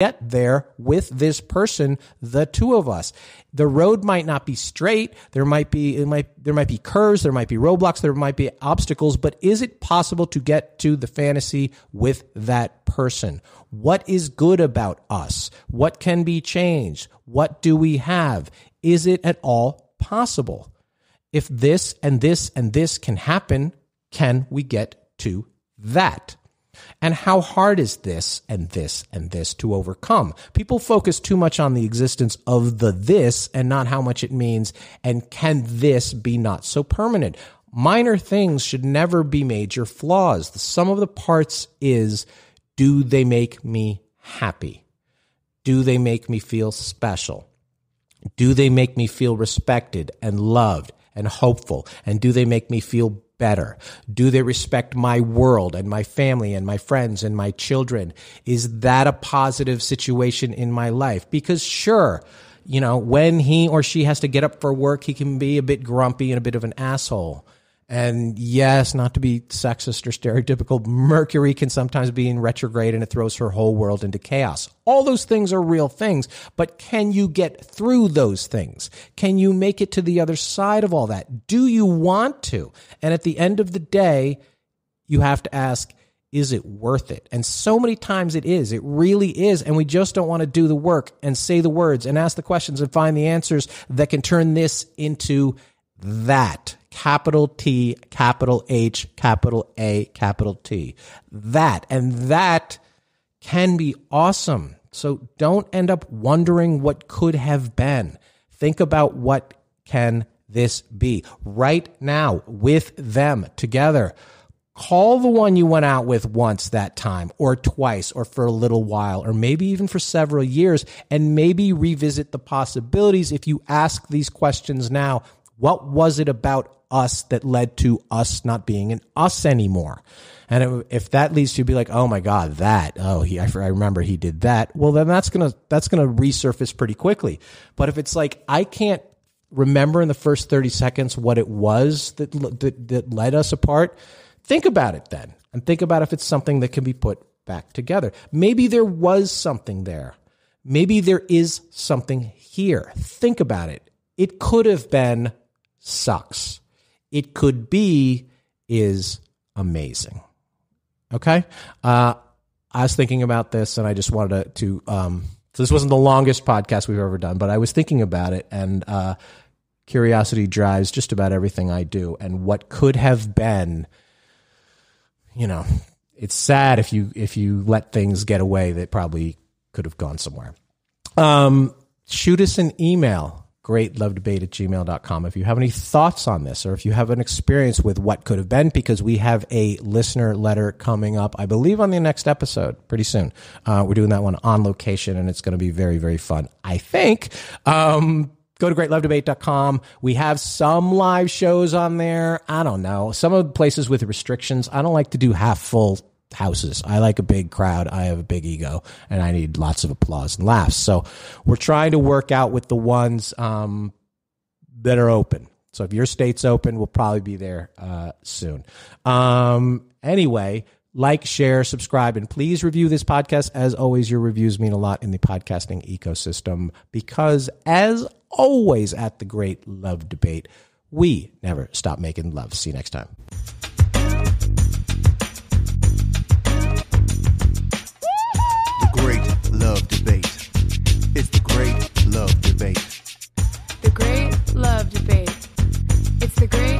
get there with this person, the two of us. The road might not be straight. There might be, it might, there might be curves. There might be roadblocks. There might be obstacles, but is it possible to get to the fantasy with that person? What is good about us? What can be changed? What do we have? Is it at all possible? If this and this and this can happen, can we get to that? And how hard is this and this and this to overcome? People focus too much on the existence of the this and not how much it means. And can this be not so permanent? Minor things should never be major flaws. The sum of the parts is do they make me happy? Do they make me feel special? Do they make me feel respected and loved and hopeful? And do they make me feel better? Do they respect my world and my family and my friends and my children? Is that a positive situation in my life? Because sure, you know, when he or she has to get up for work, he can be a bit grumpy and a bit of an asshole. And yes, not to be sexist or stereotypical, Mercury can sometimes be in retrograde and it throws her whole world into chaos. All those things are real things, but can you get through those things? Can you make it to the other side of all that? Do you want to? And at the end of the day, you have to ask, is it worth it? And so many times it is. It really is. And we just don't want to do the work and say the words and ask the questions and find the answers that can turn this into that capital T, capital H, capital A, capital T. That, and that can be awesome. So don't end up wondering what could have been. Think about what can this be right now with them together. Call the one you went out with once that time, or twice, or for a little while, or maybe even for several years, and maybe revisit the possibilities if you ask these questions now what was it about us that led to us not being an us anymore? And if that leads to be like, oh my God, that, oh, he, I, I remember he did that. Well, then that's going to, that's going to resurface pretty quickly. But if it's like, I can't remember in the first 30 seconds what it was that, that, that led us apart, think about it then and think about if it's something that can be put back together. Maybe there was something there. Maybe there is something here. Think about it. It could have been sucks. It could be is amazing. Okay. Uh, I was thinking about this and I just wanted to, to um, so this wasn't the longest podcast we've ever done, but I was thinking about it and uh, curiosity drives just about everything I do. And what could have been, you know, it's sad if you if you let things get away that probably could have gone somewhere. Um, shoot us an email greatlovedebate at gmail.com. If you have any thoughts on this or if you have an experience with what could have been, because we have a listener letter coming up, I believe, on the next episode pretty soon. Uh, we're doing that one on location and it's going to be very, very fun, I think. Um, go to greatlovedebate.com. We have some live shows on there. I don't know. Some of the places with restrictions. I don't like to do half full houses. I like a big crowd. I have a big ego and I need lots of applause and laughs. So we're trying to work out with the ones um, that are open. So if your state's open, we'll probably be there uh, soon. Um, anyway, like, share, subscribe, and please review this podcast. As always, your reviews mean a lot in the podcasting ecosystem because, as always, at the Great Love Debate, we never stop making love. See you next time. Love Debate. The Great Love Debate. It's the great